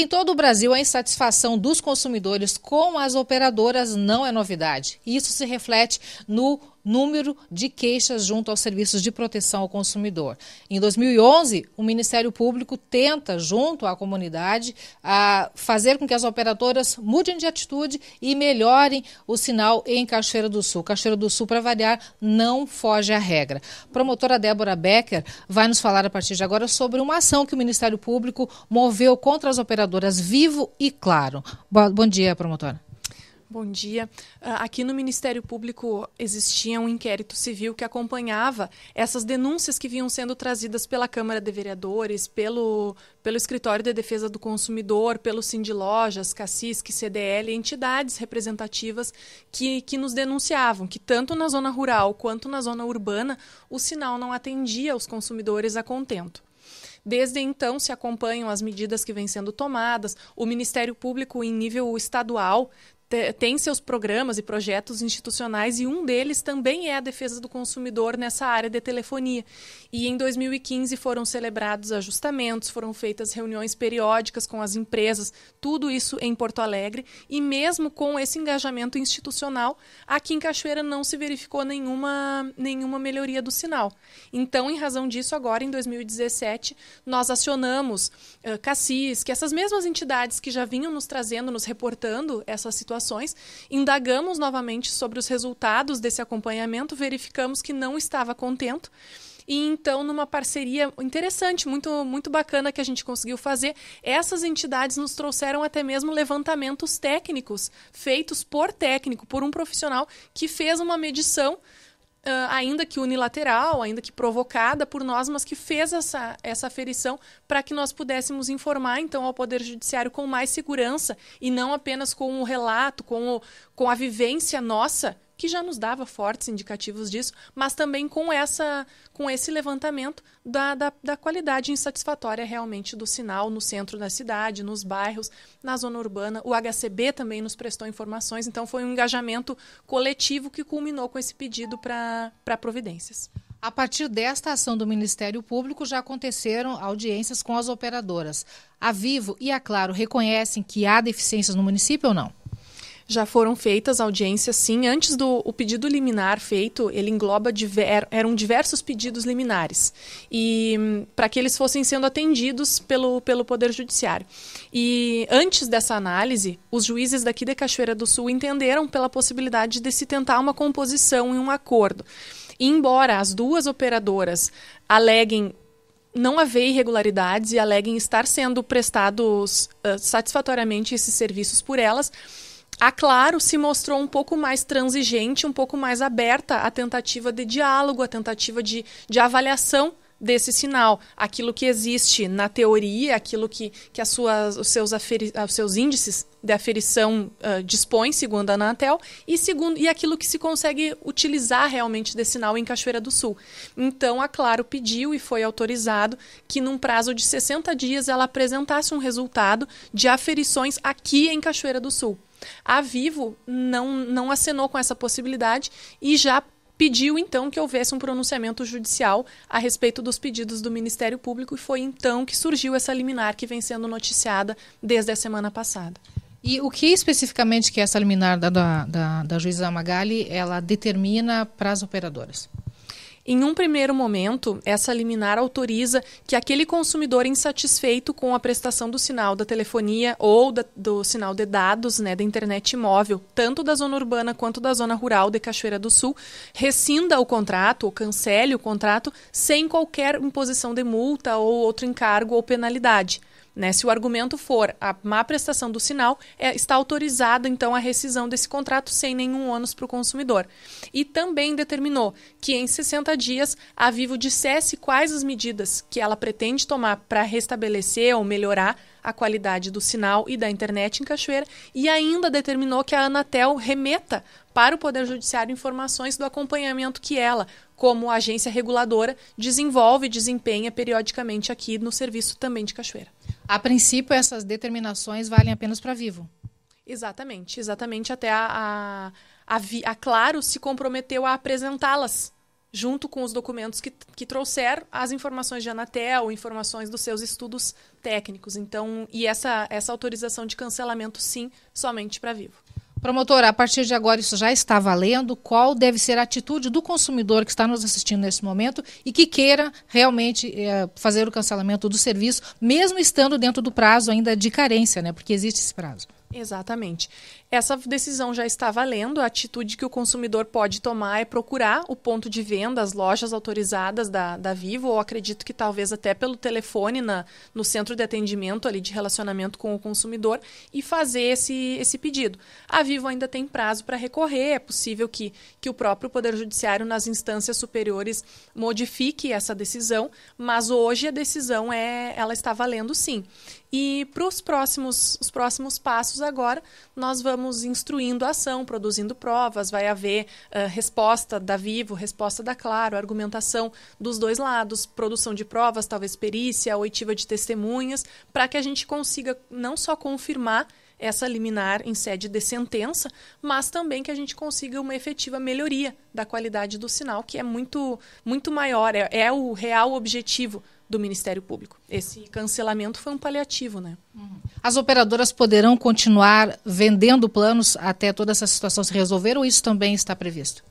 Em todo o Brasil, a insatisfação dos consumidores com as operadoras não é novidade. Isso se reflete no número de queixas junto aos serviços de proteção ao consumidor. Em 2011, o Ministério Público tenta, junto à comunidade, a fazer com que as operadoras mudem de atitude e melhorem o sinal em Cachoeira do Sul. Cachoeira do Sul, para variar, não foge à regra. promotora Débora Becker vai nos falar a partir de agora sobre uma ação que o Ministério Público moveu contra as operadoras Vivo e Claro. Bom dia, promotora. Bom dia. Ah, aqui no Ministério Público existia um inquérito civil que acompanhava essas denúncias que vinham sendo trazidas pela Câmara de Vereadores, pelo, pelo Escritório de Defesa do Consumidor, pelo Sindilojas, Cacisque, CDL, entidades representativas que, que nos denunciavam que tanto na zona rural quanto na zona urbana o sinal não atendia os consumidores a contento. Desde então, se acompanham as medidas que vêm sendo tomadas. O Ministério Público, em nível estadual, tem seus programas e projetos institucionais e um deles também é a defesa do consumidor nessa área de telefonia. E em 2015 foram celebrados ajustamentos, foram feitas reuniões periódicas com as empresas, tudo isso em Porto Alegre. E mesmo com esse engajamento institucional, aqui em Cachoeira não se verificou nenhuma, nenhuma melhoria do sinal. Então, em razão disso, agora em 2017, nós acionamos uh, eh, CACIS, que essas mesmas entidades que já vinham nos trazendo, nos reportando essa situação indagamos novamente sobre os resultados desse acompanhamento, verificamos que não estava contento. E então, numa parceria interessante, muito, muito bacana que a gente conseguiu fazer, essas entidades nos trouxeram até mesmo levantamentos técnicos, feitos por técnico, por um profissional que fez uma medição Uh, ainda que unilateral, ainda que provocada por nós, mas que fez essa, essa aferição para que nós pudéssemos informar, então, ao Poder Judiciário com mais segurança e não apenas com o relato, com, o, com a vivência nossa que já nos dava fortes indicativos disso, mas também com, essa, com esse levantamento da, da, da qualidade insatisfatória realmente do sinal no centro da cidade, nos bairros, na zona urbana. O HCB também nos prestou informações, então foi um engajamento coletivo que culminou com esse pedido para providências. A partir desta ação do Ministério Público, já aconteceram audiências com as operadoras. A Vivo e a Claro reconhecem que há deficiências no município ou não? Já foram feitas audiências, sim. Antes do o pedido liminar feito, ele engloba diver, er, eram diversos pedidos liminares e hum, para que eles fossem sendo atendidos pelo, pelo Poder Judiciário. E antes dessa análise, os juízes daqui de Cachoeira do Sul entenderam pela possibilidade de se tentar uma composição e um acordo. E embora as duas operadoras aleguem não haver irregularidades e aleguem estar sendo prestados uh, satisfatoriamente esses serviços por elas, a Claro se mostrou um pouco mais transigente, um pouco mais aberta à tentativa de diálogo, à tentativa de, de avaliação desse sinal, aquilo que existe na teoria, aquilo que, que as suas, os, seus aferi, os seus índices de aferição uh, dispõem, segundo a Anatel, e, segundo, e aquilo que se consegue utilizar realmente desse sinal em Cachoeira do Sul. Então, a Claro pediu e foi autorizado que, num prazo de 60 dias, ela apresentasse um resultado de aferições aqui em Cachoeira do Sul. A Vivo não, não acenou com essa possibilidade e já pediu então que houvesse um pronunciamento judicial a respeito dos pedidos do Ministério Público e foi então que surgiu essa liminar que vem sendo noticiada desde a semana passada. E o que especificamente que essa liminar da, da, da, da juíza Magali ela determina para as operadoras? Em um primeiro momento, essa liminar autoriza que aquele consumidor insatisfeito com a prestação do sinal da telefonia ou da, do sinal de dados né, da internet móvel, tanto da zona urbana quanto da zona rural de Cachoeira do Sul, rescinda o contrato ou cancele o contrato sem qualquer imposição de multa ou outro encargo ou penalidade. Né? Se o argumento for a má prestação do sinal, é, está autorizada então a rescisão desse contrato sem nenhum ônus para o consumidor. E também determinou que em 60 dias a Vivo dissesse quais as medidas que ela pretende tomar para restabelecer ou melhorar a qualidade do sinal e da internet em Cachoeira e ainda determinou que a Anatel remeta para o Poder Judiciário informações do acompanhamento que ela, como agência reguladora, desenvolve e desempenha periodicamente aqui no serviço também de Cachoeira. A princípio, essas determinações valem apenas para vivo. Exatamente, exatamente. Até a, a, a, a Claro se comprometeu a apresentá-las junto com os documentos que, que trouxeram as informações de Anatel, informações dos seus estudos técnicos. Então, e essa, essa autorização de cancelamento, sim, somente para vivo. Promotor, a partir de agora isso já está valendo. Qual deve ser a atitude do consumidor que está nos assistindo nesse momento e que queira realmente é, fazer o cancelamento do serviço, mesmo estando dentro do prazo ainda de carência, né? Porque existe esse prazo. Exatamente. Essa decisão já está valendo. A atitude que o consumidor pode tomar é procurar o ponto de venda, as lojas autorizadas da, da Vivo, ou acredito que talvez até pelo telefone na, no centro de atendimento ali de relacionamento com o consumidor e fazer esse, esse pedido. A Vivo ainda tem prazo para recorrer. É possível que, que o próprio Poder Judiciário, nas instâncias superiores, modifique essa decisão, mas hoje a decisão é ela está valendo sim. E para os próximos, os próximos passos agora, nós vamos instruindo a ação, produzindo provas, vai haver uh, resposta da Vivo, resposta da Claro, argumentação dos dois lados, produção de provas, talvez perícia, oitiva de testemunhas, para que a gente consiga não só confirmar essa liminar em sede de sentença, mas também que a gente consiga uma efetiva melhoria da qualidade do sinal, que é muito, muito maior, é, é o real objetivo do Ministério Público. Esse cancelamento foi um paliativo, né? Uhum. As operadoras poderão continuar vendendo planos até toda essa situação se resolver ou isso também está previsto?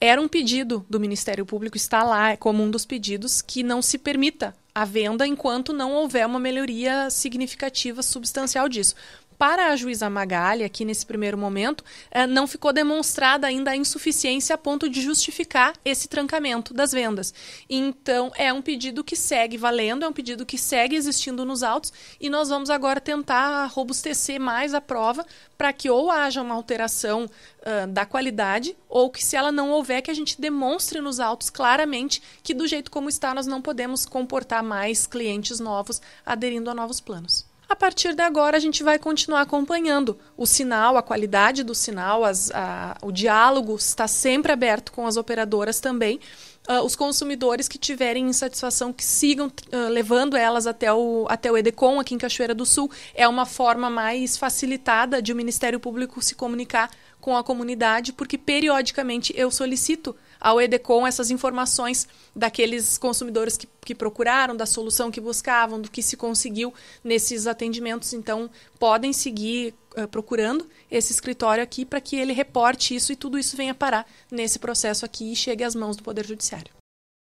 Era um pedido do Ministério Público, está lá como um dos pedidos que não se permita a venda enquanto não houver uma melhoria significativa, substancial disso para a juíza Magalha, aqui nesse primeiro momento, eh, não ficou demonstrada ainda a insuficiência a ponto de justificar esse trancamento das vendas. Então, é um pedido que segue valendo, é um pedido que segue existindo nos autos e nós vamos agora tentar robustecer mais a prova para que ou haja uma alteração uh, da qualidade ou que, se ela não houver, que a gente demonstre nos autos claramente que, do jeito como está, nós não podemos comportar mais clientes novos aderindo a novos planos. A partir de agora, a gente vai continuar acompanhando o sinal, a qualidade do sinal, as, a, o diálogo está sempre aberto com as operadoras também. Uh, os consumidores que tiverem insatisfação que sigam uh, levando elas até o, até o EDECOM aqui em Cachoeira do Sul. É uma forma mais facilitada de o Ministério Público se comunicar com a comunidade, porque periodicamente eu solicito ao EDECOM essas informações daqueles consumidores que, que procuraram, da solução que buscavam, do que se conseguiu nesses atendimentos. Então, podem seguir uh, procurando esse escritório aqui para que ele reporte isso e tudo isso venha parar nesse processo aqui e chegue às mãos do Poder Judiciário.